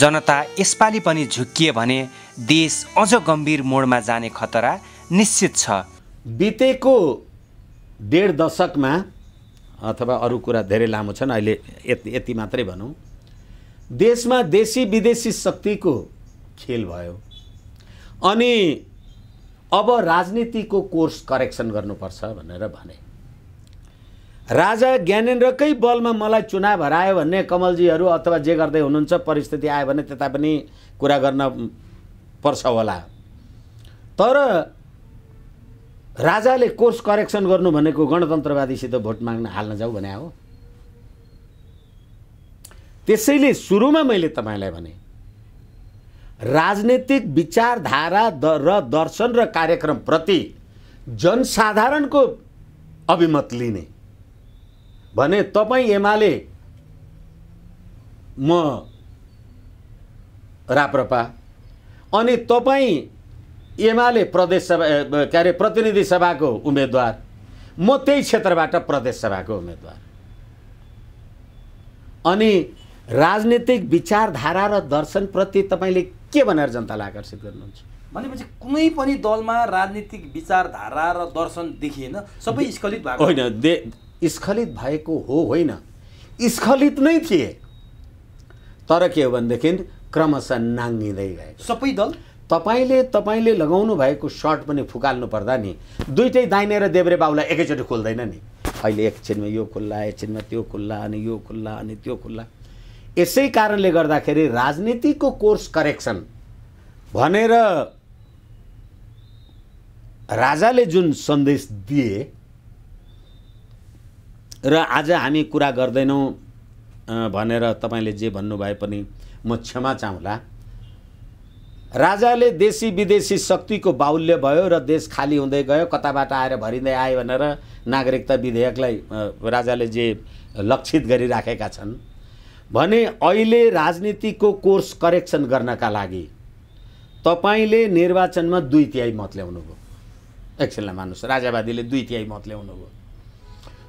जनता यसपालि पनि झुक्किए भने देश अझ गम्भीर मोडमा जाने खतरा निश्चित छ बितेको डेढ दशकमा अथवा अरू कुरा धेरै लामो छन् अहिले यति मात्रै भनौँ देशमा देशी विदेशी शक्तिको खेल भयो अनि अब राजनीतिको कोर्स करेक्सन गर्नुपर्छ भनेर भने राजा ज्ञानेन्द्रकै बलमा मलाई चुनाव हरायो भन्ने कमलजीहरू अथवा जे गर्दै हुनुहुन्छ परिस्थिति आयो भने त्यता पनि कुरा गर्न पर्छ होला तर राजाले कोर्स करेक्सन गर्नु भनेको गणतन्त्रवादीसित भोट माग्न हाल्न जाऊ भने हो त्यसैले सुरुमा मैले तपाईँलाई भने राजनीतिक विचारधारा र दर्शन र कार्यक्रमप्रति जनसाधारणको अभिमत लिने भने तपाईँ एमाले म राप्रपा अनि तपाईँ एमाले प्रदेश सभा के अरे प्रतिनिधि सभाको उम्मेदवार म त्यही क्षेत्रबाट प्रदेश सभाको उम्मेदवार अनि राजनीतिक विचारधारा र दर्शनप्रति तपाईँले के भनेर जनतालाई आकर्षित गर्नुहुन्छ भनेपछि कुनै पनि दलमा राजनीतिक विचारधारा र दर्शन देखिएन सबै स्खलित भएको होइन स्खलित भएको हो होइन स्खलित नै थिए तर के हो भनेदेखि क्रमशः नाङ्गिँदै गए सबै दल तपाईँले तपाईँले लगाउनु भएको सर्ट पनि फुकाल्नु पर्दा नि दुइटै दाहिने र देब्रे बाबुलाई एकैचोटि खोल्दैन नि अहिले एकछिनमा यो खुल्ला एकछिनमा त्यो खुल्ला अनि यो खुल्ला अनि त्यो खुल्ला यसै कारणले गर्दाखेरि राजनीतिको कोर्स करेक्सन भनेर राजाले जुन सन्देश दिए र आज हामी कुरा गर्दैनौँ भनेर तपाईँले जे भन्नुभए पनि म क्षमा चाहला राजाले देशी विदेशी शक्तिको बाहुल्य भयो र देश खाली हुँदै गयो कताबाट आएर भरिँदै आयो भनेर नागरिकता विधेयकलाई राजाले जे लक्षित गरिराखेका छन् भने अहिले राजनीतिको कोर्स करेक्सन गर्नका लागि तपाईँले निर्वाचनमा दुई तिहाई मत ल्याउनुभयो एकछिनलाई मान्नुहोस् राजावादीले दुई तिहाई मत ल्याउनुभयो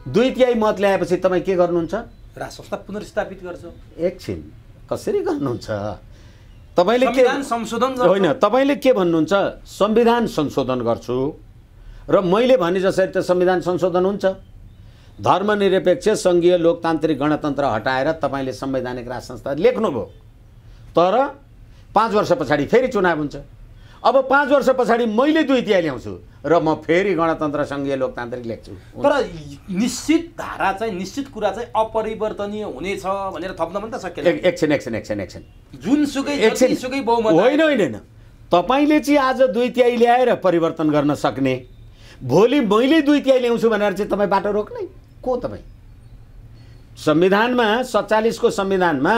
दुई तिहाई मत ल्याएपछि तपाईँ के गर्नुहुन्छ राजसंस्था पुनर्स्थापित गर्छ एकछिन कसरी गर्नुहुन्छ तपाईँले के संशोधन होइन तपाईँले के भन्नुहुन्छ संविधान संशोधन गर्छु र मैले भने जसरी त संविधान संशोधन हुन्छ धर्मनिरपेक्ष सङ्घीय लोकतान्त्रिक गणतन्त्र हटाएर तपाईँले संवैधानिक राज संस्था लेख्नुभयो तर पाँच वर्ष पछाडि फेरि चुनाव हुन्छ अब पाँच वर्ष पछाडि मैले दुई तिहाई ल्याउँछु र म फेरि गणतन्त्र सङ्घीय लोकतान्त्रिक लेख्छु तर निश्चित धारा चाहिँ निश्चित कुरा चाहिँ अपरिवर्तनीय हुनेछ भनेर थप्न पनि त सकिन्छ एकछिन एकछिन एकछिन एकछिन जुनसुकै एकछिनसुकै बहुमत होइन होइन तपाईँले चाहिँ आज दुई तिहाई ल्याएर परिवर्तन गर्न सक्ने भोलि मैले दुई तिहाई ल्याउँछु भनेर चाहिँ तपाईँ बाटो रोक्ने को तपाईँ संविधानमा सत्तालिसको संविधानमा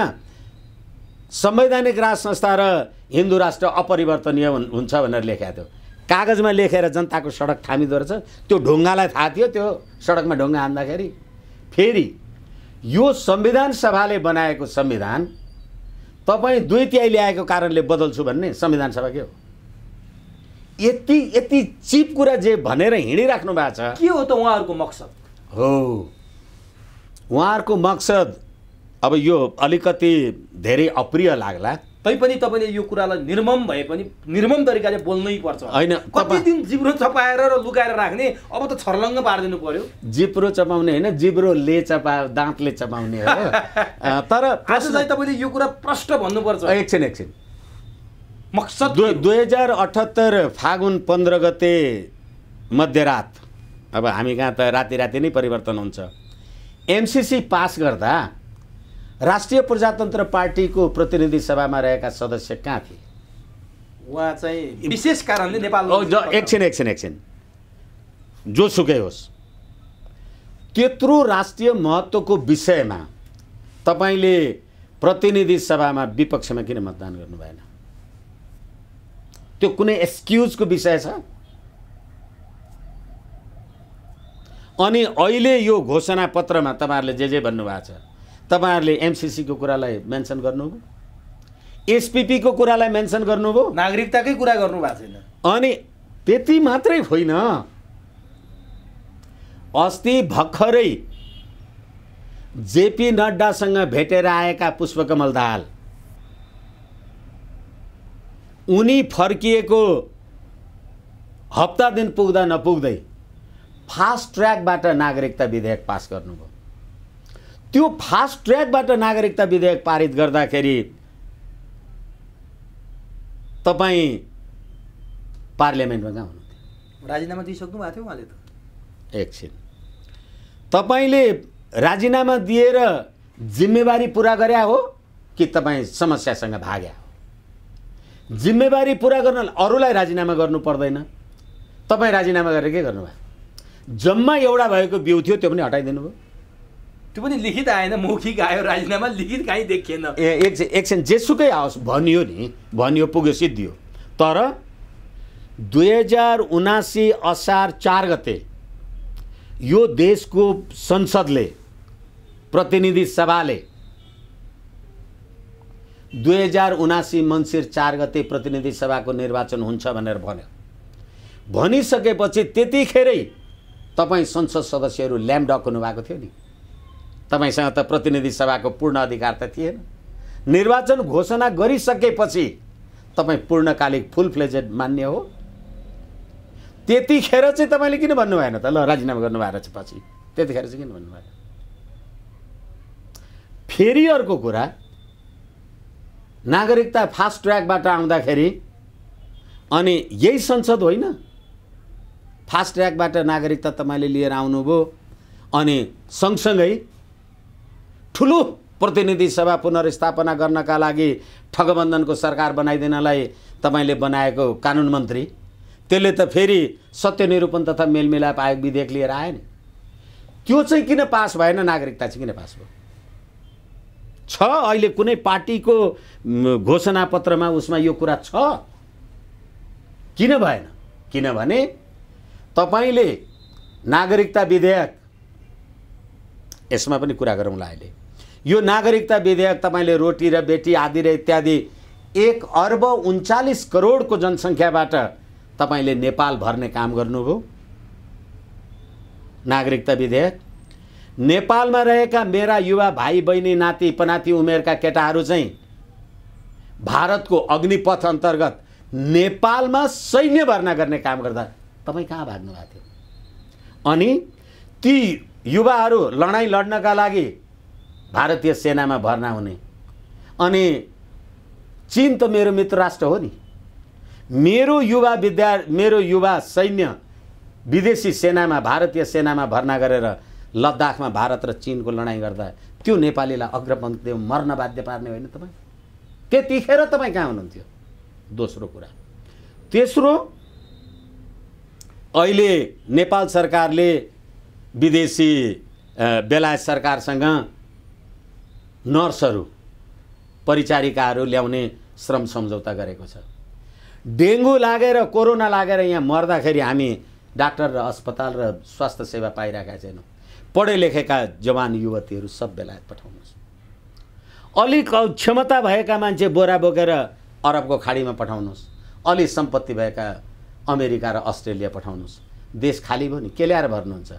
संवैधानिक राज संस्था र हिन्दू राष्ट्र अपरिवर्तनीय हुन्छ भनेर लेखेको थियो कागजमा लेखेर जनताको सडक थामिँदो रहेछ त्यो ढुङ्गालाई थाहा थियो त्यो सडकमा ढुङ्गा हान्दाखेरि फेरि यो संविधान सभाले बनाएको संविधान तपाईँ दुई तिहाई ल्याएको कारणले बदल्छु भन्ने संविधान सभा के हो यति यति चिप कुरा जे भनेर हिँडिराख्नु भएको छ के हो त उहाँहरूको मकसद हो उहाँहरूको मकसद अब यो अलिकति धेरै अप्रिय लाग्ला तैपनि तपाईँले यो कुरालाई निर्मम भए पनि निर्मम तरिकाले बोल्नै पर्छ होइन कति दिन जिब्रो चपाएर र लुगाएर राख्ने अब त छर्लङ्ग पारिदिनु पर्यो जिब्रो चपाउने होइन जिब्रोले चपा दाँतले चपाउने हो तर आज तपाईँले यो कुरा प्रष्ट भन्नुपर्छ एकछिन एकछिन मकसद दुई हजार अठहत्तर फागुन पन्ध्र गते मध्यरात अब हामी कहाँ त राति राति नै परिवर्तन हुन्छ एमसिसी पास गर्दा राष्ट्रिय प्रजातन्त्र पार्टीको प्रतिनिधि सभामा रहेका सदस्य कहाँ थिए उहाँ चाहिँ विशेष कारणले नेपाल एकछिन एकछिन एकछिन जोसुकै होस् त्यत्रो राष्ट्रिय महत्त्वको विषयमा तपाईँले प्रतिनिधि सभामा विपक्षमा किन मतदान गर्नु भएन त्यो कुनै एक्सक्युजको विषय छ अनि अहिले यो घोषणापत्रमा तपाईँहरूले जे जे भन्नुभएको छ तपाईँहरूले एमसिसीको कुरालाई मेन्सन गर्नुभयो एसपिपीको कुरालाई मेन्सन गर्नुभयो नागरिकताकै कुरा गर्नु भएको छैन अनि त्यति मात्रै होइन अस्ति भर्खरै जेपी नड्डासँग भेटेर आएका पुष्पकमल दाहाल उनी फर्किएको हप्ता दिन पुग्दा नपुग्दै फास्ट ट्र्याकबाट नागरिकता विधेयक पास गर्नुभयो त्यो फास्ट ट्र्याकबाट नागरिकता विधेयक पारित गर्दाखेरि तपाईँ पार्लियामेन्टमा कहाँ हुनुहुन्थ्यो राजीनामा दिइसक्नु भएको थियो उहाँले त एकछिन तपाईँले राजीनामा दिएर जिम्मेवारी पुरा गरे हो कि तपाईँ समस्यासँग भाग्या हो जिम्मेवारी पुरा गर्न अरूलाई राजीनामा गर्नु पर्दैन तपाईँ राजीनामा गरेर के गर्नुभयो जम्मा एउटा भएको बिउ थियो त्यो पनि हटाइदिनु भयो त्यो पनि लिखित आएन मौखिक आयो राजीनामा लिखित कहीँ देखिएन ए एकछिन एकछिन जेसुकै आओस् भनियो नि भनियो पुग्यो सिद्धियो तर दुई हजार उनासी असार चार गते यो देशको संसदले प्रतिनिधि सभाले दुई हजार उनासी मन्सिर चार गते प्रतिनिधि सभाको निर्वाचन हुन्छ भनेर भन्यो भनिसकेपछि त्यतिखेरै तपाईँ संसद सदस्यहरू ल्याम्डक हुनुभएको थियो नि तपाईँसँग त प्रतिनिधि सभाको पूर्ण अधिकार त थिएन निर्वाचन घोषणा गरिसकेपछि तपाईँ पूर्णकालिक फुल फ्लेजेड मान्य हो त्यतिखेर चाहिँ तपाईँले किन भन्नु भएन त ल राजीनामा गर्नुभएको पछि त्यतिखेर चाहिँ किन भन्नु भएन फेरि अर्को कुरा नागरिकता फास्ट ट्र्याकबाट आउँदाखेरि अनि यही संसद होइन फास्ट ट्र्याकबाट नागरिकता तपाईँले लिएर आउनुभयो अनि सँगसँगै ठुलो प्रतिनिधि सभा पुनर्स्थापना गर्नका लागि ठगबन्धनको सरकार बनाइदिनलाई तपाईँले बनाएको कानुन मन्त्री त्यसले त फेरि सत्यनिरूपण तथा मेलमिलाप आयोग विधेयक लिएर आयो नि त्यो चाहिँ किन पास भएन नागरिकता चाहिँ किन पास भयो छ अहिले कुनै पार्टीको घोषणापत्रमा उसमा यो कुरा छ किन भएन किनभने तपाईँले नागरिकता विधेयक यसमा पनि कुरा गरौँला अहिले यो नागरिकता विधेयक तपाईँले रोटी र बेटी आदि र इत्यादि एक अर्ब उन्चालिस करोडको जनसङ्ख्याबाट तपाईँले नेपाल भर्ने काम गर्नुभयो नागरिकता विधेयक नेपालमा रहेका मेरा युवा भाइ बहिनी नाति पनाति उमेरका केटाहरू चाहिँ भारतको अग्निपथ अन्तर्गत नेपालमा सैन्य भर्ना गर्ने काम गर्दा तपाईँ कहाँ भाग्नु भएको थियो अनि ती युवाहरू लडाइँ लड्नका लागि भारतीय सेनामा भर्ना हुने अनि चिन त मेरो मित्र राष्ट्र हो नि मेरो युवा विद्या मेरो युवा सैन्य विदेशी सेनामा भारतीय सेनामा भर्ना गरेर लद्दाखमा भारत र चिनको लडाइँ गर्दा त्यो नेपालीलाई अग्रपङ्क्ति मर्न बाध्य पार्ने होइन तपाईँ त्यतिखेर तपाईँ कहाँ हुनुहुन्थ्यो दोस्रो कुरा तेस्रो अहिले नेपाल सरकारले विदेशी बेलायत सरकारसँग नर्सहरू परिचारिकाहरू ल्याउने श्रम सम्झौता गरेको छ डेङ्गु लागेर कोरोना लागेर यहाँ मर्दाखेरि हामी डाक्टर र अस्पताल र स्वास्थ्य सेवा पाइरहेका छैनौँ पढे लेखेका जवान युवतीहरू सब बेलायत पठाउनुहोस् अलिक क्षमता भएका मान्छे बोरा बोकेर अरबको खाडीमा पठाउनुहोस् अलि सम्पत्ति भएका अमेरिका र अस्ट्रेलिया पठाउनुहोस् देश खाली भयो नि के ल्याएर भर्नुहुन्छ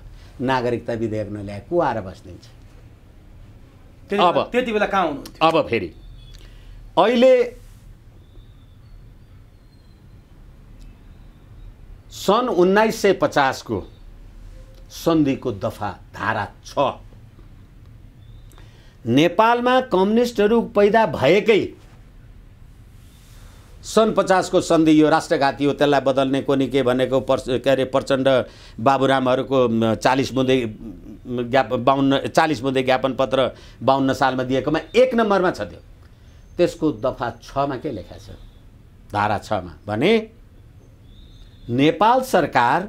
नागरिकता विधेयक नल्याए को आएर बस्दिन्छ अब त्यति बेला कहाँ हुनुहुन्थ्यो अब फेरि अहिले सन् उन्नाइस सय पचासको सन्धिको दफा धारा छ नेपालमा कम्युनिस्टहरू पैदा भएकै सन् पचासको सन्धि यो राष्ट्रघाती हो त्यसलाई बदल्ने कोनी के भनेको पर्च के अरे प्रचण्ड बाबुरामहरूको चालिस बुँदे ज्ञाप बाहन्न चालिस बुँदे ज्ञापन पत्र बाहन्न सालमा दिएकोमा एक नम्बरमा छ त्यो त्यसको दफा छमा के लेखा छ धारा छमा भने नेपाल सरकार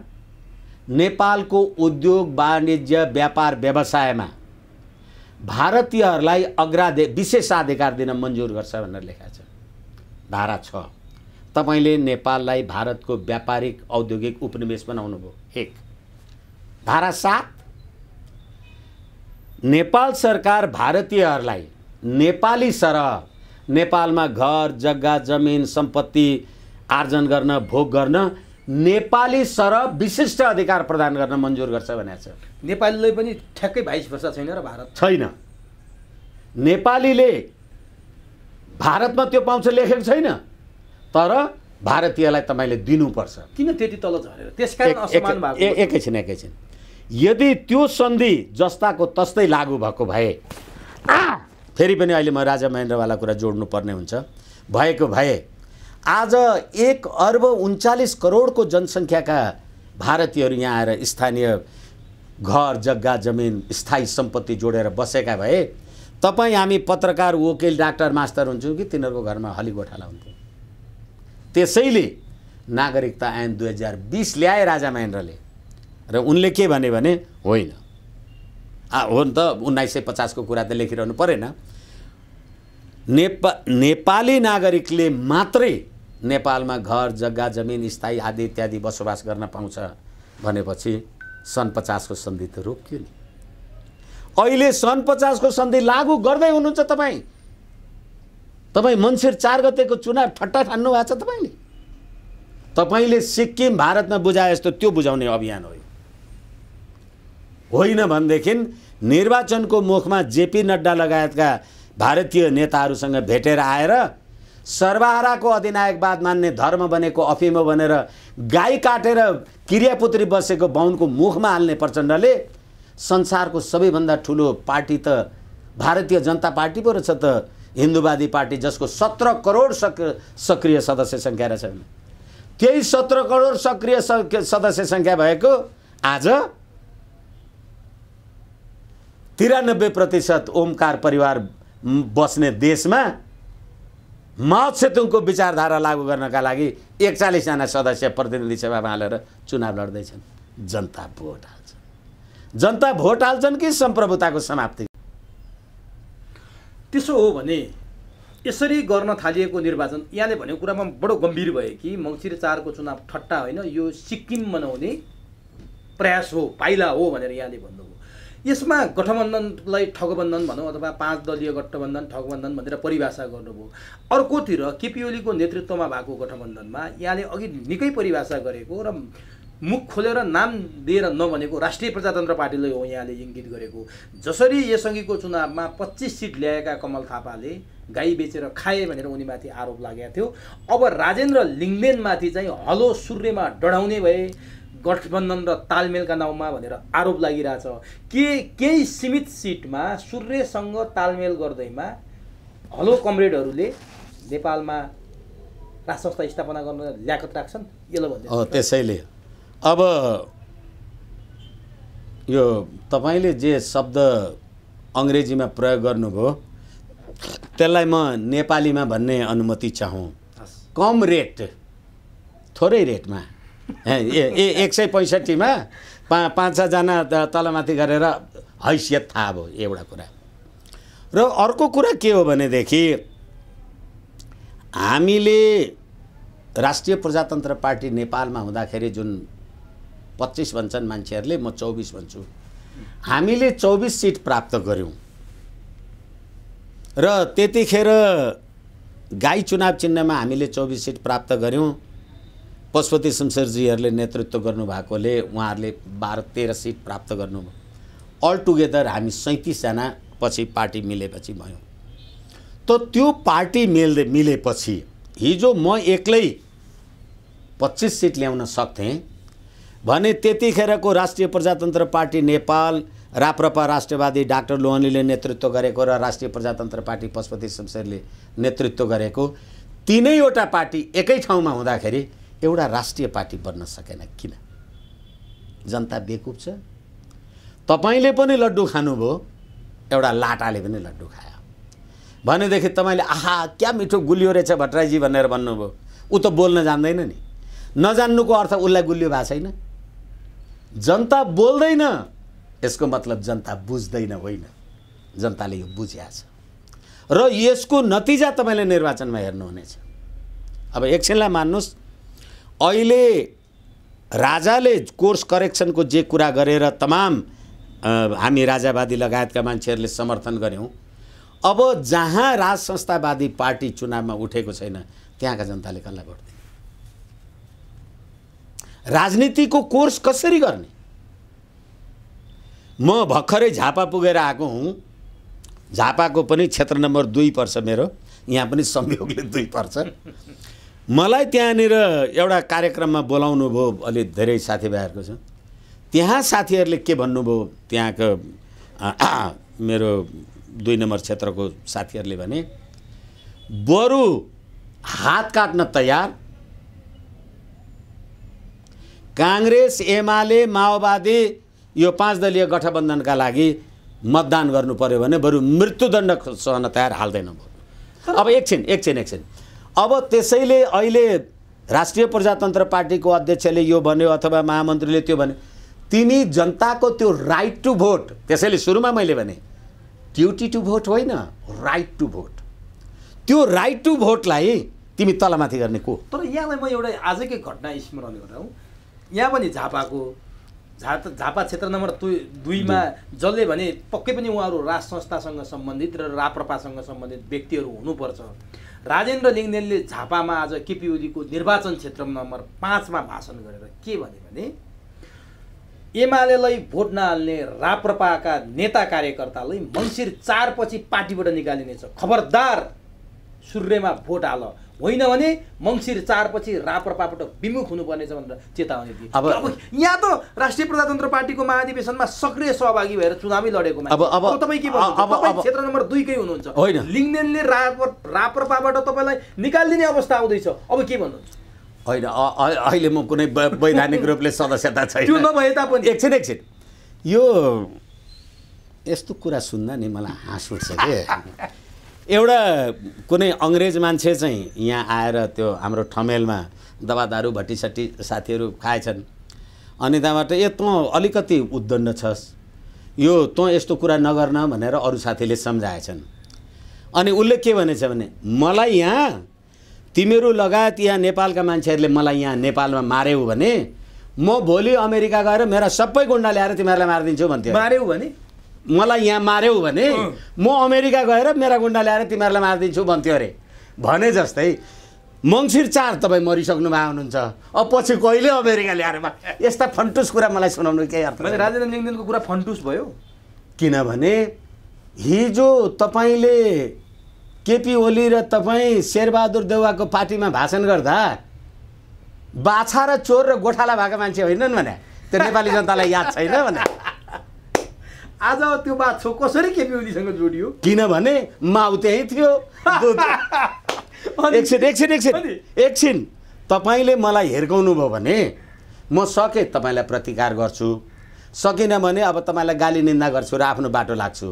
नेपालको उद्योग वाणिज्य व्यापार व्यवसायमा भारतीयहरूलाई अग्राधि विशेषाधिकार दिन मन्जुर गर्छ भनेर लेखा छ धारा छ तपाईँले नेपाललाई भारतको व्यापारिक औद्योगिक उपनिवेश बनाउनु बनाउनुभयो एक धारा सात नेपाल सरकार भारतीयहरूलाई नेपाली सरह नेपालमा घर जग्गा जमिन सम्पत्ति आर्जन गर्न भोग गर्न नेपाली सरह विशिष्ट अधिकार प्रदान गर्न मन्जुर गर्छ भनेको छ नेपालीले पनि ठ्याक्कै भाइस वर्ष छैन र भारत छैन नेपालीले भारतमा त्यो पाउँछ लेखेको छैन तर भारतीयलाई तपाईँले दिनुपर्छ किन त्यति तल झरेर त्यसकारण एकैछिन एकैछिन यदि त्यो सन्धि जस्ताको तस्तै लागु भएको भए फेरि पनि अहिले म राजा महेन्द्रवाला कुरा जोड्नु पर्ने हुन्छ भएको भए आज एक अर्ब उन्चालिस करोडको जनसङ्ख्याका भारतीयहरू यहाँ आएर स्थानीय घर जग्गा जमिन स्थायी सम्पत्ति जोडेर बसेका भए तपाईँ हामी पत्रकार वकिल डाक्टर मास्टर हुन्छौँ कि तिनीहरूको घरमा हली गोठाला हुन्थ्यो त्यसैले नागरिकता ऐन दुई हजार बिस ल्याए राजा महेन्द्रले र उनले के भन्यो भने होइन आ हो नि त उन्नाइस सय पचासको कुरा त लेखिरहनु परेन नेपा नेपाली नागरिकले मात्रै नेपालमा घर जग्गा जमिन स्थायी आदि इत्यादि बसोबास गर्न पाउँछ भनेपछि सन् पचासको सन्धि त रोकियो नि अहिले सन् पचासको सन्धि लागू गर्दै हुनुहुन्छ तपाईँ तपाईँ मन्सिर चार गतेको चुनाव ठट्टा ठान्नु भएको छ तपाईँले तपाईँले सिक्किम भारतमा बुझाए जस्तो त्यो बुझाउने अभियान हो होइन भनेदेखि निर्वाचनको मुखमा जेपी नड्डा लगायतका भारतीय नेताहरूसँग भेटेर आएर सर्वहाराको अधिनायकवाद मान्ने धर्म बनेको अफिमो बनेर गाई काटेर क्रियापुत्री बसेको बाहुनको मुखमा हाल्ने प्रचण्डले संसारको सबैभन्दा ठुलो पार्टी त भारतीय जनता पार्टी पो रहेछ त हिन्दूवादी पार्टी जसको सत्र करोड सक सक्रिय सदस्य सङ्ख्या रहेछ त्यही सत्र करोड सक्रिय सदस्य सङ्ख्या भएको आज तिरानब्बे प्रतिशत ओमकार परिवार बस्ने देशमा माओ छेतुङको विचारधारा लागू गर्नका लागि एकचालिसजना सदस्य प्रतिनिधि सभामा हालेर चुनाव लड्दैछन् जनता भोट जनता भोट हाल्छन् कि सम्प्रभुताको समाप्ति त्यसो हो भने यसरी गर्न थालिएको निर्वाचन यहाँले भनेको कुरामा बडो गम्भीर भयो कि मङ्सिर चारको चुनाव ठट्टा होइन यो सिक्किम बनाउने प्रयास हो पाइला हो भनेर यहाँले भन्नुभयो यसमा गठबन्धनलाई ठगबन्धन भनौँ अथवा पाँच दलीय गठबन्धन ठगबन्धन भनेर परिभाषा गर्नुभयो अर्कोतिर केपिओलीको नेतृत्वमा भएको गठबन्धनमा यहाँले अघि निकै परिभाषा गरेको र मुख खोलेर नाम दिएर नभनेको राष्ट्रिय प्रजातन्त्र पार्टीले हो यहाँले इङ्गित गरेको जसरी यसअघिको चुनावमा पच्चिस सिट ल्याएका कमल थापाले गाई बेचेर खाए भनेर उनीमाथि आरोप लागेको थियो अब राजेन्द्र लिङ्गदेनमाथि चाहिँ हलो सूर्यमा डढाउने भए गठबन्धन र तालमेलका नाउँमा भनेर आरोप लागिरहेछ के केही सीमित सिटमा सूर्यसँग तालमेल गर्दैमा हलो कमरेडहरूले नेपालमा राज संस्था स्थापना गर्न ल्याकत राख्छन् यसलाई भन्दै त्यसैले अब यो तपाईँले जे शब्द अङ्ग्रेजीमा प्रयोग गर्नुभयो त्यसलाई म नेपालीमा भन्ने अनुमति चाहौँ कम रेट थोरै रेटमा ए ए एक सय पैँसठीमा पा पाँच छजना तलमाथि गरेर हैसियत थाहा भयो एउटा कुरा र अर्को कुरा के हो भनेदेखि हामीले राष्ट्रिय प्रजातन्त्र पार्टी नेपालमा हुँदाखेरि जुन पच्चिस भन्छन् मान्छेहरूले म चौबिस भन्छु हामीले चौबिस सिट प्राप्त गऱ्यौँ र त्यतिखेर गाई चुनाव चिन्हमा हामीले चौबिस सिट प्राप्त गऱ्यौँ पशुपति शमशेरजीहरूले नेतृत्व गर्नुभएकोले उहाँहरूले बाह्र तेह्र सिट प्राप्त गर्नु अल टुगेदर हामी सैँतिसजना पछि पार्टी मिलेपछि भयौँ त त्यो पार्टी मिल्दै मिलेपछि हिजो म एक्लै पच्चिस सिट ल्याउन सक्थेँ भने त्यतिखेरको राष्ट्रिय प्रजातन्त्र पार्टी नेपाल राप्रपा राष्ट्रवादी डाक्टर लोहनीले नेतृत्व गरेको र राष्ट्रिय प्रजातन्त्र पार्टी पशुपति शमशेरले नेतृत्व गरेको तिनैवटा पार्टी एकै ठाउँमा हुँदाखेरि एउटा राष्ट्रिय पार्टी बन्न सकेन किन जनता बेकुब छ तपाईँले पनि लड्डु खानुभयो एउटा लाटाले पनि लड्डु खायो भनेदेखि तपाईँले आहा क्या मिठो गुलियो रहेछ भट्टराईजी भनेर भन्नुभयो ऊ त बोल्न जान्दैन नि नजान्नुको अर्थ उसलाई गुलियो भएको छैन जनता बोल्दैन यसको मतलब जनता बुझ्दैन होइन जनताले यो बुझिहाल्छ र यसको नतिजा तपाईँले निर्वाचनमा हेर्नुहुनेछ अब एकछिनलाई मान्नुहोस् अहिले राजाले कोर्स करेक्सनको जे कुरा गरेर तमाम हामी राजावादी लगायतका मान्छेहरूले समर्थन गऱ्यौँ अब जहाँ राज संस्थावादी पार्टी चुनावमा उठेको छैन त्यहाँका जनताले कसलाई भोट दिन्छ राजनीतिको कोर्स कसरी गर्ने म भर्खरै झापा पुगेर आएको हुँ झापाको पनि क्षेत्र नम्बर दुई पर्छ मेरो यहाँ पनि संयोगले दुई पर्छ मलाई त्यहाँनिर एउटा कार्यक्रममा बोलाउनु भयो अलि धेरै साथीभाइहरूको छ त्यहाँ साथीहरूले के भन्नुभयो त्यहाँको मेरो दुई नम्बर क्षेत्रको साथीहरूले भने बरु हात काट्न तयार काङ्ग्रेस एमाले माओवादी यो पाँच दलीय गठबन्धनका लागि मतदान गर्नु पऱ्यो भने बरु मृत्युदण्ड सहन तयार हाल्दैन म अब एकछिन एकछिन एकछिन अब त्यसैले अहिले राष्ट्रिय प्रजातन्त्र पार्टीको अध्यक्षले यो भन्यो अथवा महामन्त्रीले त्यो भन्यो तिमी जनताको त्यो राइट टु भोट त्यसैले सुरुमा मैले भने ड्युटी टु भोट होइन राइट टु भोट त्यो राइट टु भोटलाई तिमी तलमाथि गर्ने को तर यहाँलाई म एउटा आजकै घटना स्मरण गराउँ यहाँ पनि झापाको झा झापा क्षेत्र नम्बर दुईमा जसले भने पक्कै पनि उहाँहरू राज संस्थासँग सम्बन्धित र राप्रपासँग सम्बन्धित व्यक्तिहरू हुनुपर्छ राजेन्द्र लिङ्गदेनले झापामा आज केपिओलीको निर्वाचन क्षेत्र नम्बर पाँचमा भाषण गरेर के भने भने एमालेलाई भोट नहाल्ने राप्रपाका नेता कार्यकर्तालाई मङ्सिर चारपछि पार्टीबाट निकालिनेछ खबरदार सूर्यमा भोट हाल होइन भने मङ्सिर चारपछि राप्रपाबाट विमुख हुनुपर्नेछ भनेर चेतावनी दिए अब यहाँ त राष्ट्रिय प्रजातन्त्र पार्टीको महाधिवेशनमा सक्रिय सहभागी भएर चुनावी लडेको अब अब तपाईँ के भन्नु क्षेत्र नम्बर दुईकै हुनुहुन्छ होइन लिङ्गेनले रापर राप्रपाबाट तपाईँलाई निकालिदिने अवस्था आउँदैछ अब के भन्नुहुन्छ होइन अहिले म कुनै वैधानिक रूपले सदस्यता छैन त्यो नभए तापनि एकछिन एकछिन यो यस्तो कुरा सुन्दा नि मलाई हाँस उठ्छ कि एउटा कुनै अङ्ग्रेज मान्छे चाहिँ यहाँ आएर त्यो हाम्रो ठमेलमा दबादारू भट्टीसट्टी साथीहरू खाएछन् अनि त्यहाँबाट ए तँ अलिकति उद्दण्ड छस् यो तँ यस्तो कुरा नगर्न भनेर अरू साथीले सम्झाएछन् अनि उसले के भनेछ भने मलाई यहाँ तिमीहरू लगायत यहाँ नेपालका मान्छेहरूले मलाई यहाँ नेपालमा मार्यौ भने म भोलि अमेरिका गएर मेरा सबै गुन्डा ल्याएर तिमीहरूलाई मारिदिन्छु भन्थ्यो मार्यौ भने मलाई यहाँ मार्यौ भने म अमेरिका गएर मेरा गुन्डा ल्याएर तिमीहरूलाई मारिदिन्छु भन्थ्यो अरे भने जस्तै मङ्सिर चार तपाईँ मरिसक्नु भएको हुनुहुन्छ अब पछि कहिले अमेरिका ल्याएर यस्ता फन्टुस कुरा मलाई सुनाउनु केही अर्थ राजेन्द्र लिङ्गदेनको कुरा फन्टुस भयो किनभने हिजो तपाईँले केपी ओली र तपाईँ शेरबहादुर देउवाको पार्टीमा भाषण गर्दा बाछा र चोर र गोठाला भएको मान्छे होइनन् भने त्यो नेपाली जनतालाई याद छैन भने आज त्यो बाछो कसरी केपी ओलीसँग जोडियो किनभने माउ त्यही थियो एकछिन एकछिन एकछिन एकछिन तपाईँले मलाई हिर्काउनु भयो भने म सके तपाईँलाई प्रतिकार गर्छु सकिनँ भने अब तपाईँलाई गाली निन्दा गर्छु र आफ्नो बाटो लाग्छु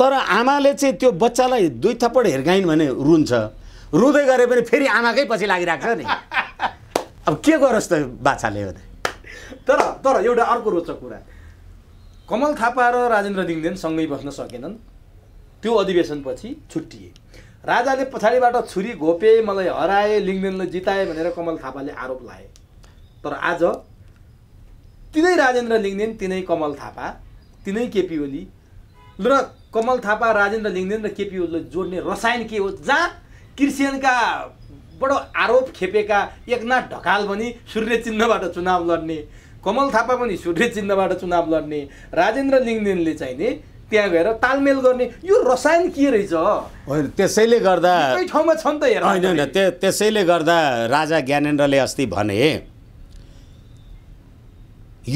तर आमाले चाहिँ त्यो बच्चालाई दुई थप्पड हिर्काइन् भने रुन्छ रुँदै गरे पनि फेरि आमाकै पछि लागिरहेको छ नि अब के गरोस् त बाछाले भने तर तर एउटा अर्को रोचक कुरा कमल थापा र राजेन्द्र दिङदेन सँगै बस्न सकेनन् त्यो अधिवेशनपछि छुट्टिए राजाले पछाडिबाट छुरी घोपे मलाई हराए लिङदेनलाई जिताए भनेर कमल थापाले आरोप लाए तर आज तिनै राजेन्द्र लिङदेन तिनै कमल थापा तिनै केपी ओली र कमल थापा राजेन्द्र लिङदेन र केपी ओलीलाई जोड्ने रसायन के हो जहाँ क्रिस्चियनका बडो आरोप खेपेका एकनाथ ढकाल भनी सूर्य चिन्हबाट चुनाव लड्ने कमल थापा पनि छुट्टै चिन्हबाट चुनाव लड्ने राजेन्द्र लिङदेनले चाहिँ नि त्यहाँ गएर तालमेल गर्ने यो रसायन के रहेछ होइन त्यसैले गर्दा ठाउँमा छन् त होइन होइन त्यसैले गर्दा राजा ज्ञानेन्द्रले अस्ति भने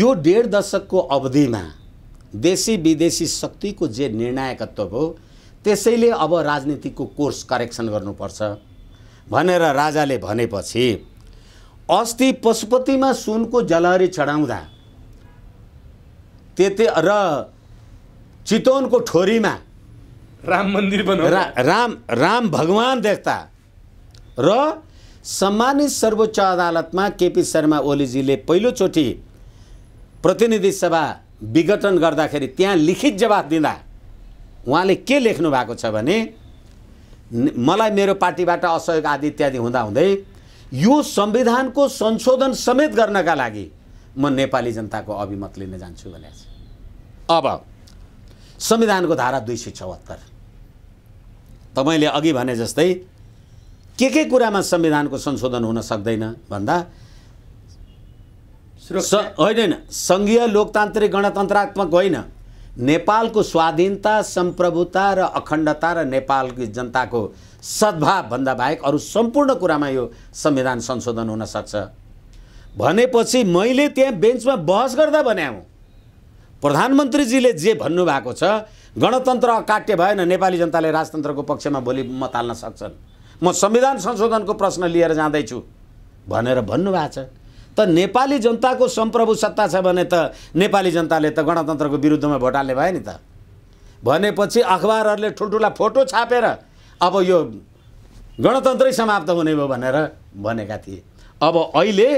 यो डेढ दशकको अवधिमा देशी विदेशी शक्तिको जे निर्णायकत्व हो त्यसैले अब राजनीतिको कोर्स करेक्सन गर्नुपर्छ भनेर राजाले भनेपछि अस्ति पशुपतिमा सुनको जलहरी चढाउँदा त्यति र चितवनको ठोरीमा राम मन्दिर रा, राम राम भगवान देख्दा र सम्मानित सर्वोच्च अदालतमा केपी शर्मा ओलीजीले पहिलोचोटि प्रतिनिधि सभा विघटन गर्दाखेरि त्यहाँ लिखित जवाफ दिँदा उहाँले के लेख्नु भएको छ भने मलाई मेरो पार्टीबाट असहयोग आदि इत्यादि हुँदाहुँदै यो संविधानको संशोधन समेत गर्नका लागि म नेपाली जनताको अभिमत लिन जान्छु भने अब संविधानको धारा दुई सय चौहत्तर तपाईँले अघि भने जस्तै के के कुरामा संविधानको संशोधन हुन सक्दैन भन्दा होइन सङ्घीय लोकतान्त्रिक गणतन्त्रात्मक होइन नेपालको स्वाधीनता सम्प्रभुता र अखण्डता र नेपालको जनताको सद्भाव भन्दा बाहेक अरू सम्पूर्ण कुरामा यो संविधान संशोधन हुन सक्छ भनेपछि मैले त्यहाँ बेन्चमा बहस गर्दा भने हुँ प्रधानमन्त्रीजीले जे भन्नुभएको छ गणतन्त्र अकाट्य भएन नेपाली जनताले राजतन्त्रको पक्षमा भोलि मत हाल्न सक्छन् म संविधान संशोधनको प्रश्न लिएर जाँदैछु भनेर भन्नुभएको छ त नेपाली जनताको सम्प्रभु सत्ता छ भने त नेपाली जनताले त गणतन्त्रको विरुद्धमा भोट हाल्ने भयो नि त भनेपछि अखबारहरूले ठुल्ठुला फोटो छापेर अब यो गणतन्त्रै समाप्त हुने भयो भनेर भनेका थिए अब अहिले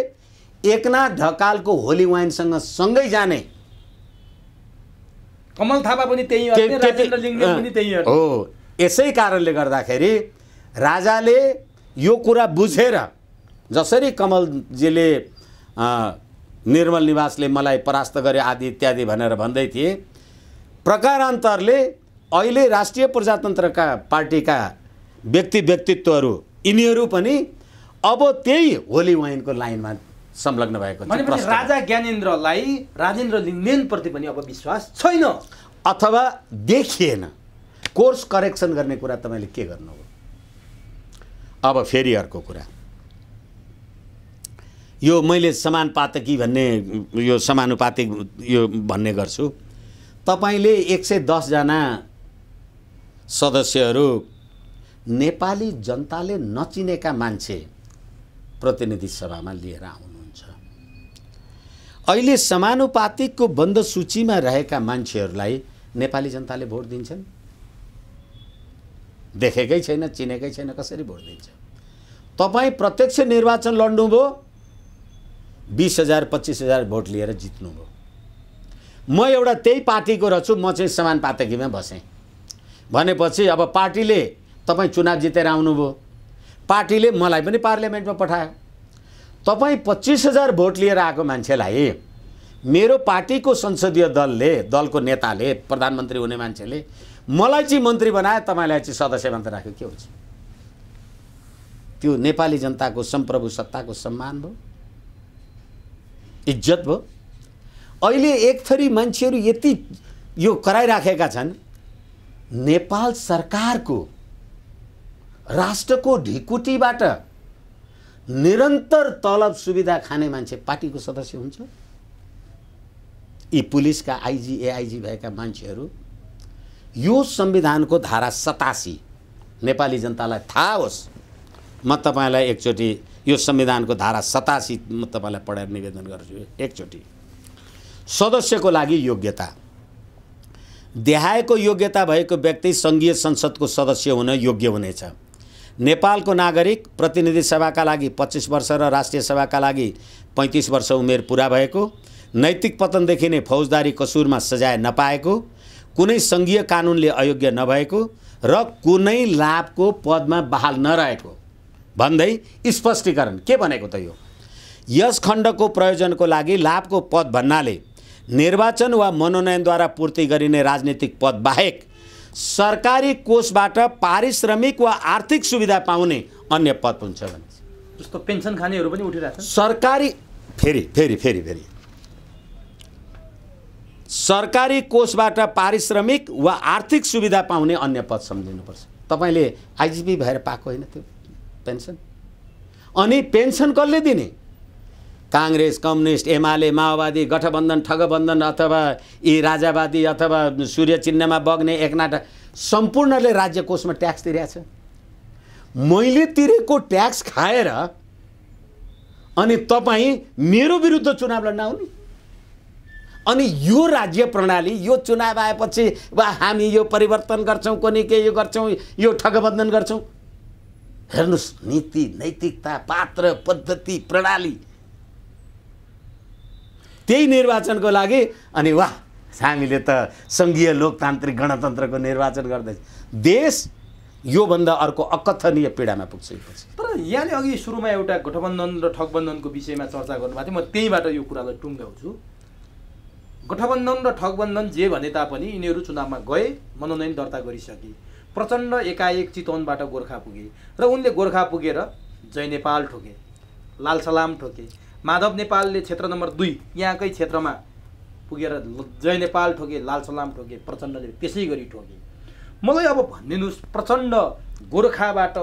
एकनाथ ढकालको होली वाइनसँग सँगै जाने कमल थापा पनि त्यही हो यसै कारणले गर्दाखेरि राजाले यो कुरा बुझेर जसरी कमलजीले निर्मल निवासले मलाई परास्त गरे आदि इत्यादि भनेर भन्दै थिए प्रकारान्तरले अहिले राष्ट्रिय प्रजातन्त्रका पार्टीका व्यक्ति व्यक्तित्वहरू यिनीहरू पनि अब त्यही होली वाइनको लाइनमा संलग्न भएको राजा ज्ञानेन्द्रलाई राजेन्द्र लिङ्गेनप्रति पनि अब विश्वास छैन अथवा देखिएन कोर्स करेक्सन गर्ने कुरा तपाईँले के गर्नु हो अब फेरि अर्को कुरा यो मैले समानुपातकी भन्ने यो समानुपातिक यो भन्ने गर्छु तपाईँले एक सय दसजना सदस्यहरू नेपाली जनताले नचिनेका मान्छे प्रतिनिधि सभामा लिएर आउनुहुन्छ अहिले समानुपातिकको बन्द सूचीमा रहेका मान्छेहरूलाई नेपाली जनताले भोट दिन्छन् देखेकै छैन चिनेकै छैन कसरी भोट दिन्छ तपाईँ प्रत्यक्ष निर्वाचन लड्नुभयो बिस हजार पच्चिस हजार भोट लिएर जित्नुभयो म एउटा त्यही पार्टीको रहेछु म चाहिँ पातकीमा बसेँ भनेपछि अब पार्टीले तपाईँ चुनाव जितेर आउनुभयो पार्टीले मलाई पनि पार्लियामेन्टमा पठायो तपाईँ पच्चिस हजार भोट लिएर आएको मान्छेलाई मेरो पार्टीको संसदीय दलले दलको नेताले प्रधानमन्त्री हुने मान्छेले मलाई चाहिँ मन्त्री बनायो तपाईँलाई चाहिँ सदस्य मात्र राख्यो के हुन्छ त्यो नेपाली जनताको सम्प्रभु सत्ताको सम्मान भयो इज्जत भयो अहिले एक थरी मान्छेहरू यति यो कराइराखेका छन् नेपाल सरकारको राष्ट्रको ढिकुटीबाट निरन्तर तलब सुविधा खाने मान्छे पार्टीको सदस्य हुन्छ यी पुलिसका आइजी एआइजी भएका मान्छेहरू यो संविधानको धारा सतासी नेपाली जनतालाई थाहा होस् म तपाईँलाई एकचोटि यो संविधानको धारा सतासी म तपाईँलाई पढाएर निवेदन गर्छु एकचोटि सदस्यको लागि योग्यता देहाएको योग्यता भएको व्यक्ति सङ्घीय संसदको सदस्य हुन योग्य हुनेछ नेपालको नागरिक प्रतिनिधि सभाका लागि पच्चिस वर्ष र राष्ट्रिय सभाका लागि पैँतिस वर्ष उमेर पुरा भएको नैतिक पतनदेखि नै फौजदारी कसुरमा सजाय नपाएको कुनै सङ्घीय कानुनले अयोग्य नभएको र कुनै लाभको पदमा बहाल नरहेको भन्दै स्पष्टीकरण के भनेको त यो यस खण्डको प्रयोजनको लागि लाभको पद भन्नाले निर्वाचन वा मनोनयनद्वारा पूर्ति गरिने राजनीतिक पद बाहेक सरकारी कोषबाट पारिश्रमिक वा आर्थिक सुविधा पाउने अन्य पद हुन्छ भने जस्तो पेन्सन खानेहरू पनि उठिरहेको छ सरकारी फेरि फेरि फेरि फेरि सरकारी कोषबाट पारिश्रमिक वा आर्थिक सुविधा पाउने अन्य पद सम्झिनुपर्छ तपाईँले आइजिपी भएर पाएको होइन त्यो पेन्सन अनि पेन्सन कसले दिने काङ्ग्रेस कम्युनिस्ट एमाले माओवादी गठबन्धन ठगबन्धन अथवा यी राजावादी अथवा सूर्य चिन्हमा बग्ने एकनाट सम्पूर्णले राज्य कोषमा ट्याक्स तिरेको छ मैले तिरेको ट्याक्स खाएर अनि तपाईँ मेरो विरुद्ध चुनाव लड्न आउने अनि यो राज्य प्रणाली यो चुनाव आएपछि वा हामी यो परिवर्तन गर्छौँ कोनि के यो गर्छौँ यो ठगबन्धन गर्छौँ हेर्नुहोस् नीति नैतिकता पात्र पद्धति प्रणाली त्यही निर्वाचनको लागि अनि वाह हामीले त सङ्घीय लोकतान्त्रिक गणतन्त्रको निर्वाचन गर्दै देश योभन्दा अर्को अकथनीय पीडामा पुग्छ तर यहाँले अघि सुरुमा एउटा गठबन्धन र ठगबन्धनको विषयमा चर्चा गर्नुभएको थियो म त्यहीँबाट यो कुरालाई टुङ्ग्याउँछु गठबन्धन र ठगबन्धन जे भने तापनि यिनीहरू चुनावमा गए मनोनयन दर्ता गरिसके प्रचण्ड एकाएक चितवनबाट गोर्खा पुगे र उनले गोर्खा पुगेर जय नेपाल ठोके लाल सलाम ठोके माधव नेपालले क्षेत्र नम्बर दुई यहाँकै क्षेत्रमा पुगेर जय नेपाल ठोके लालसलाम ठोके प्रचण्डले त्यसै गरी ठोके मलाई अब भनिदिनुहोस् प्रचण्ड गोर्खाबाट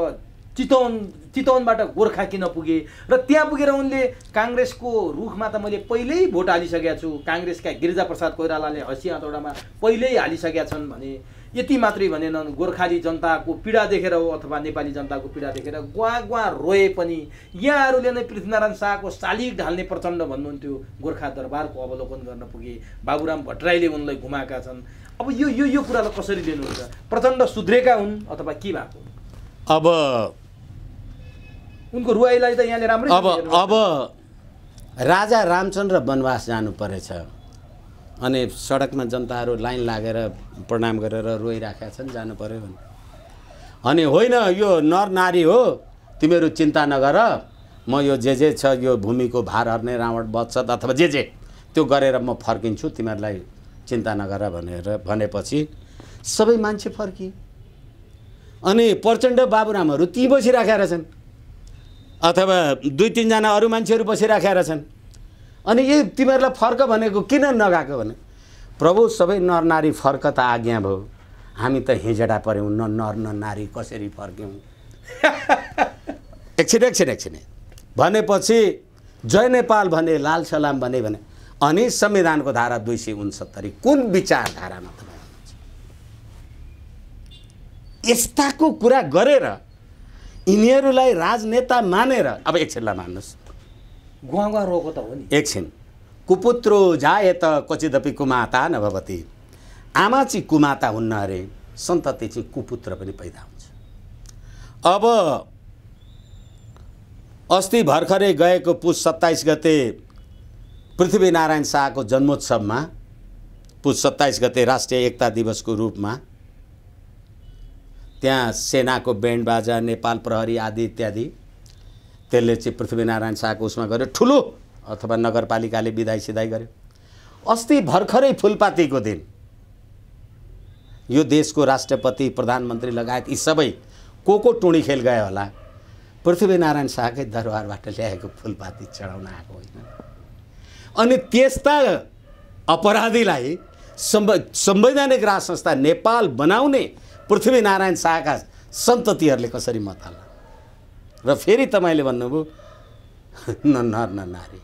चितवन चितवनबाट गोर्खा किन पुगे र त्यहाँ पुगेर उनले काङ्ग्रेसको रुखमा त मैले पहिल्यै भोट हालिसकेका छु काङ्ग्रेसका गिरिजाप्रसाद कोइरालाले हँसी आँतौडामा पहिल्यै हालिसकेका छन् भने यति मात्रै भनेनन् गोर्खाली जनताको पीडा देखेर हो अथवा नेपाली जनताको पीडा देखेर गुवा गुवा रोए पनि यहाँहरूले नै पृथ्वीनारायण शाहको शालिक ढाल्ने प्रचण्ड भन्नुहुन्थ्यो गोर्खा दरबारको अवलोकन गर्न पुगे बाबुराम भट्टराईले उनलाई घुमाएका छन् अब यो यो यो कुरालाई कसरी लिनुहुन्छ प्रचण्ड सुध्रेका हुन् अथवा के भएको अब उनको रुवाईलाई त यहाँले राम्रै अब अब राजा रामचन्द्र वनवास जानु परेछ अनि सडकमा जनताहरू लाइन लागेर प्रणाम गरेर रोइराखेका छन् जानु पऱ्यो भने अनि होइन यो नर नारी हो तिमीहरू चिन्ता नगर म यो जे जे छ यो भूमिको भार हर्ने रावण बच्छ अथवा जे जे त्यो गरेर म फर्किन्छु तिमीहरूलाई चिन्ता नगर भनेर भनेपछि सबै मान्छे फर्किए अनि प्रचण्ड बाबुरामहरू ती बसिराखेका छन् अथवा दुई तिनजना अरू मान्छेहरू बसिराखेका छन् अनि यही तिमीहरूलाई फर्क भनेको किन नगएको भने प्रभु सबै नर नारी फर्क त आज्ञा भयो हामी त हिजडा पऱ्यौँ न नर न नारी कसरी फर्क्यौँ एकछिन एकछिन एकछिन भनेपछि जय नेपाल भने लाल सलाम भने भने अनि संविधानको धारा दुई सय उन्सत्तरी कुन विचारधारामा तपाईँ हुनुहुन्छ यस्ताको कुरा गरेर यिनीहरूलाई राजनेता मानेर अब एकछिनलाई मान्नुहोस् गुवा रोगको त हो नि एकछिन कुपुत्रो जायत कचिदपि कुमाता नभवती आमा चाहिँ कुमाता हुन्न अरे सन्तति चाहिँ कुपुत्र पनि पैदा हुन्छ अब अस्ति भर्खरै गएको पुस सत्ताइस गते पृथ्वीनारायण शाहको जन्मोत्सवमा पुस सत्ताइस गते राष्ट्रिय एकता दिवसको रूपमा त्यहाँ सेनाको ब्यान्ड बाजा नेपाल प्रहरी आदि इत्यादि त्यसले चाहिँ पृथ्वीनारायण शाहको उसमा गऱ्यो ठुलो अथवा नगरपालिकाले विदाई सिधाई गर्यो अस्ति भर्खरै फुलपातीको दिन यो देशको राष्ट्रपति प्रधानमन्त्री लगायत यी सबै को को टुँडी खेल गयो होला पृथ्वीनारायण शाहकै दरबारबाट ल्याएको फुलपाती चढाउन आएको होइन अनि त्यस्ता अपराधीलाई सम्ब संवैधानिक राज संस्था नेपाल बनाउने पृथ्वीनारायण शाहका सन्ततिहरूले कसरी मत हाल्ला र फेरि तपाईँले भन्नुभयो न नर न नारी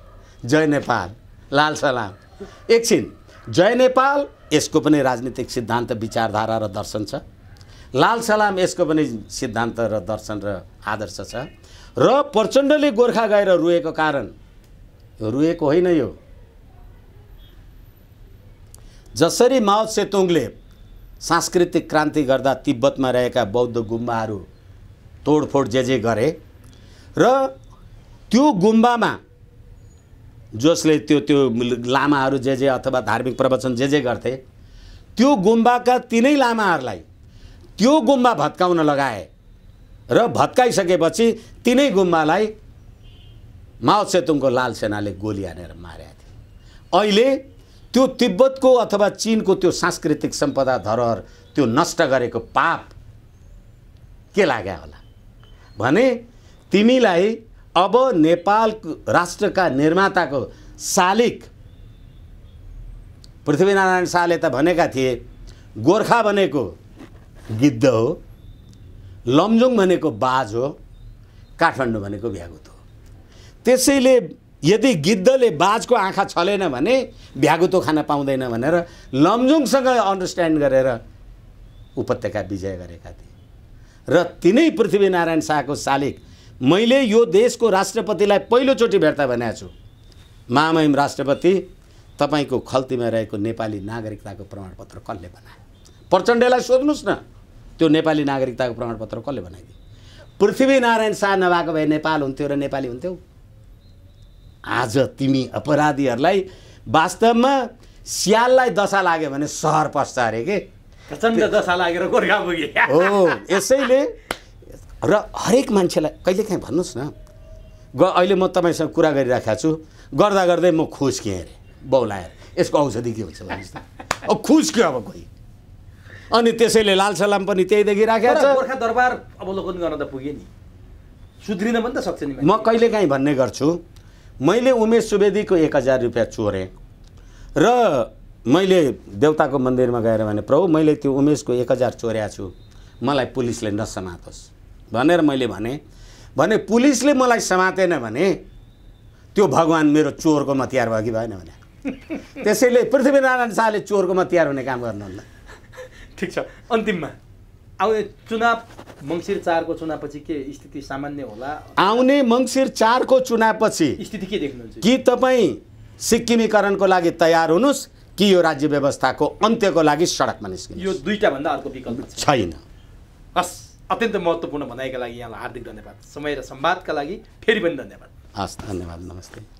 जय नेपाल लाल सलाम एकछिन जय नेपाल यसको पनि राजनीतिक सिद्धान्त विचारधारा र दर्शन छ लाल सलाम यसको पनि सिद्धान्त र दर्शन र आदर्श छ र प्रचण्डले गोर्खा गएर रुएको कारण रुएको होइन यो जसरी माओ सेतुङले सांस्कृतिक क्रान्ति गर्दा तिब्बतमा रहेका बौद्ध गुम्बाहरू तोडफोड जे जे गरे र त्यो गुम्बामा जसले त्यो त्यो लामाहरू जे जे अथवा धार्मिक प्रवचन जे जे गर्थे त्यो गुम्बाका तिनै लामाहरूलाई त्यो गुम्बा भत्काउन लगाए र भत्काइसकेपछि तिनै गुम्बालाई माओ सेतुङको लाल सेनाले गोली हानेर मारेका थिए अहिले त्यो तिब्बतको अथवा चिनको त्यो सांस्कृतिक सम्पदा धरोहर त्यो नष्ट गरेको पाप के लाग्यो होला भने तिमीलाई अब नेपाल राष्ट्रका निर्माताको शालिक पृथ्वीनारायण शाहले त भनेका थिए गोर्खा भनेको गिद्ध हो लमजुङ भनेको बाज हो काठमाडौँ भनेको भ्यागुत हो त्यसैले यदि गिद्धले बाजको आँखा छलेन भने भ्यागुतो खान पाउँदैन भनेर लमजुङसँग अन्डरस्ट्यान्ड गरेर उपत्यका विजय गरेका थिए र तिनै पृथ्वीनारायण शाहको शालिक मैले यो देशको राष्ट्रपतिलाई पहिलोचोटि भेट्दा भनेको छु महामहिम राष्ट्रपति तपाईँको खल्तीमा रहेको नेपाली नागरिकताको प्रमाणपत्र कसले बनायो प्रचण्डलाई सोध्नुहोस् न त्यो नेपाली नागरिकताको प्रमाणपत्र कसले बनाइदियो पृथ्वीनारायण शाह नभएको भए नेपाल हुन्थ्यो र नेपाली हुन्थ्यौ आज तिमी अपराधीहरूलाई वास्तवमा स्याललाई दशा लाग्यो भने सहर पस्छ अरे के प्रचण्ड दशा लागेर गोर्खा पुगे हो यसैले र हरेक मान्छेलाई कहिलेकाहीँ भन्नुहोस् न ग अहिले म तपाईँसँग कुरा गरिराखेको छु गर्दा गर्दै म खुस्केँ अरे बौलाएर यसको औषधि के हुन्छ भन्नुहोस् त अब खुस्क्यो अब कोही अनि त्यसैले लाल सलाम पनि त्यही देखिराखेको छ गोर्खा दरबार अवलोकन गर्न त पुग्यो नि सुध्रिन पनि त सक्छ नि म कहिलेकाहीँ भन्ने गर्छु मैले उमेश सुवेदीको एक हजार रुपियाँ चोरेँ र मैले देउताको मन्दिरमा गएर भने प्रभु मैले त्यो उमेशको एक हजार चोरेको छु मलाई पुलिसले नसमातोस् भनेर मैले भने भने पुलिसले मलाई समातेन भने त्यो भगवान् मेरो चोरको मतियार भयो कि भएन भने त्यसैले पृथ्वीनारायण शाहले चोरको मतियार हुने काम गर्नुहुन्न ठिक छ अन्तिममा आउने चुनाव मङ्सिर चारको चुनावपछि के स्थिति सामान्य होला आउने मङ्सिर चारको चुनावपछि स्थिति के देख्नुहुन्छ कि तपाईँ सिक्किमीकरणको लागि तयार हुनुहोस् कि यो राज्य व्यवस्थाको अन्त्यको लागि सडकमा निस्किनु यो दुईवटा भन्दा अर्को विकल्प छैन हस् अत्यन्त महत्त्वपूर्ण भनाइका लागि यहाँलाई हार्दिक धन्यवाद समय र सम्वादका लागि फेरि पनि धन्यवाद हस् धन्यवाद नमस्ते